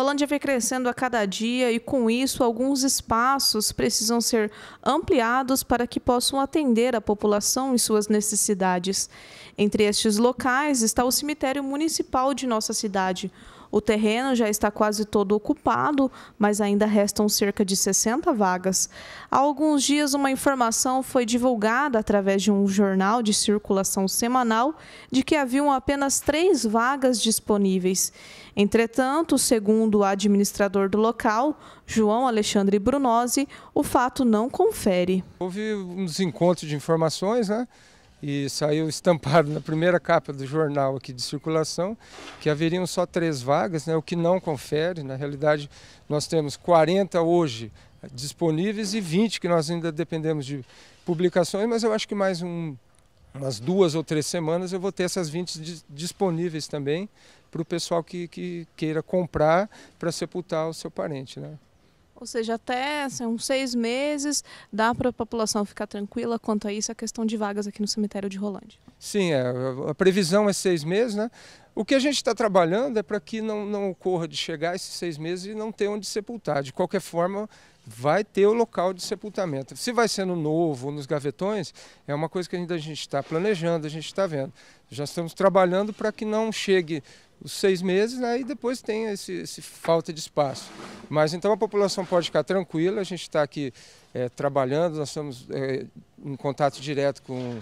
Rolândia vem crescendo a cada dia e, com isso, alguns espaços precisam ser ampliados para que possam atender a população em suas necessidades. Entre estes locais está o cemitério municipal de nossa cidade o terreno já está quase todo ocupado, mas ainda restam cerca de 60 vagas. Há alguns dias, uma informação foi divulgada através de um jornal de circulação semanal de que haviam apenas três vagas disponíveis. Entretanto, segundo o administrador do local, João Alexandre Brunose, o fato não confere. Houve um desencontro de informações, né? e saiu estampado na primeira capa do jornal aqui de circulação que haveriam só três vagas, né, o que não confere. Na realidade, nós temos 40 hoje disponíveis e 20 que nós ainda dependemos de publicações, mas eu acho que mais um, umas duas ou três semanas eu vou ter essas 20 disponíveis também para o pessoal que, que queira comprar para sepultar o seu parente. Né? Ou seja, até assim, uns seis meses dá para a população ficar tranquila quanto a isso, a é questão de vagas aqui no cemitério de Rolândia. Sim, é, a previsão é seis meses, né? O que a gente está trabalhando é para que não, não ocorra de chegar esses seis meses e não ter onde sepultar. De qualquer forma, vai ter o local de sepultamento. Se vai sendo novo nos gavetões, é uma coisa que ainda a gente está planejando, a gente está vendo. Já estamos trabalhando para que não chegue os seis meses né, e depois tenha esse, esse, falta de espaço. Mas então a população pode ficar tranquila, a gente está aqui é, trabalhando, nós estamos é, em contato direto com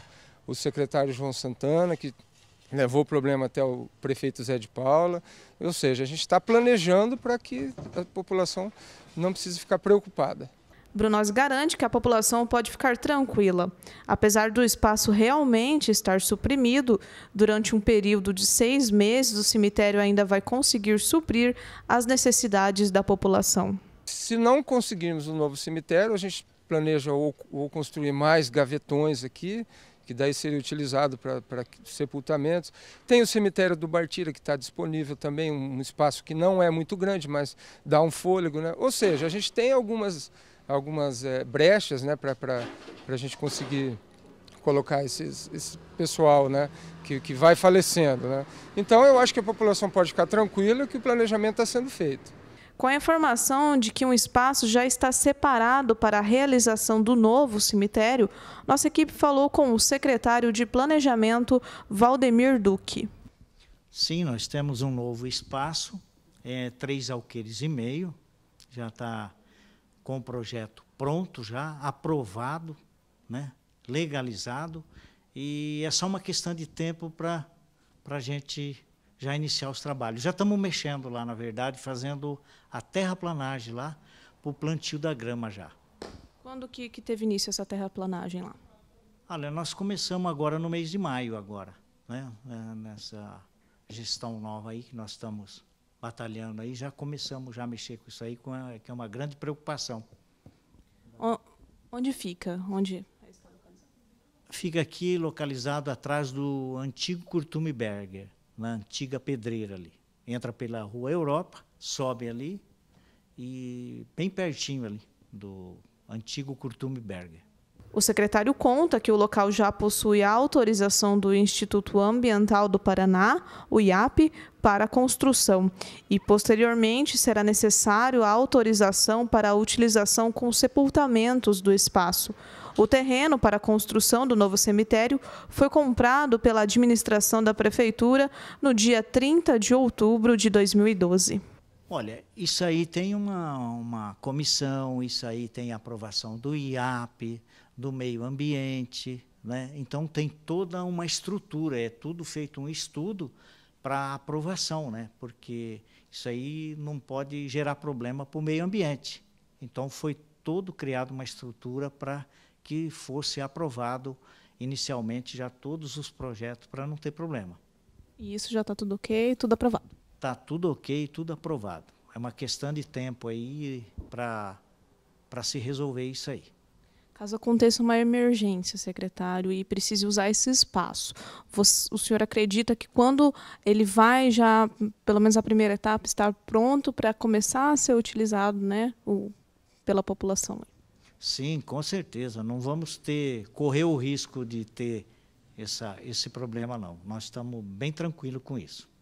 o secretário João Santana, que levou o problema até o prefeito Zé de Paula. Ou seja, a gente está planejando para que a população não precise ficar preocupada. Brunozzi garante que a população pode ficar tranquila. Apesar do espaço realmente estar suprimido, durante um período de seis meses, o cemitério ainda vai conseguir suprir as necessidades da população. Se não conseguirmos um novo cemitério, a gente planeja ou, ou construir mais gavetões aqui que daí seria utilizado para sepultamentos. Tem o cemitério do Bartira, que está disponível também, um espaço que não é muito grande, mas dá um fôlego. Né? Ou seja, a gente tem algumas, algumas é, brechas né, para a gente conseguir colocar esses, esse pessoal né, que, que vai falecendo. Né? Então eu acho que a população pode ficar tranquila que o planejamento está sendo feito com a informação de que um espaço já está separado para a realização do novo cemitério, nossa equipe falou com o secretário de Planejamento, Valdemir Duque. Sim, nós temos um novo espaço, é, três alqueires e meio, já está com o projeto pronto, já aprovado, né, legalizado, e é só uma questão de tempo para a gente já iniciar os trabalhos. Já estamos mexendo lá, na verdade, fazendo a terraplanagem lá para o plantio da grama já. Quando que, que teve início essa terraplanagem lá? Olha, nós começamos agora no mês de maio agora, né? É, nessa gestão nova aí que nós estamos batalhando aí, já começamos já a mexer com isso aí, com a, que é uma grande preocupação. onde fica? Onde fica aqui localizado atrás do antigo Curtume Berger na antiga pedreira ali. Entra pela Rua Europa, sobe ali e bem pertinho ali do antigo Berger. O secretário conta que o local já possui a autorização do Instituto Ambiental do Paraná, o IAP, para a construção e, posteriormente, será necessário a autorização para a utilização com sepultamentos do espaço. O terreno para a construção do novo cemitério foi comprado pela administração da Prefeitura no dia 30 de outubro de 2012. Olha, isso aí tem uma, uma comissão, isso aí tem aprovação do IAP, do meio ambiente, né? então tem toda uma estrutura, é tudo feito um estudo para aprovação, né? porque isso aí não pode gerar problema para o meio ambiente. Então foi todo criado uma estrutura para que fosse aprovado inicialmente já todos os projetos para não ter problema. E isso já está tudo ok, tudo aprovado está tudo ok, tudo aprovado. É uma questão de tempo aí para se resolver isso aí. Caso aconteça uma emergência, secretário, e precise usar esse espaço, você, o senhor acredita que quando ele vai já, pelo menos a primeira etapa, estar pronto para começar a ser utilizado né, o, pela população? Sim, com certeza. Não vamos ter correr o risco de ter essa, esse problema, não. Nós estamos bem tranquilos com isso.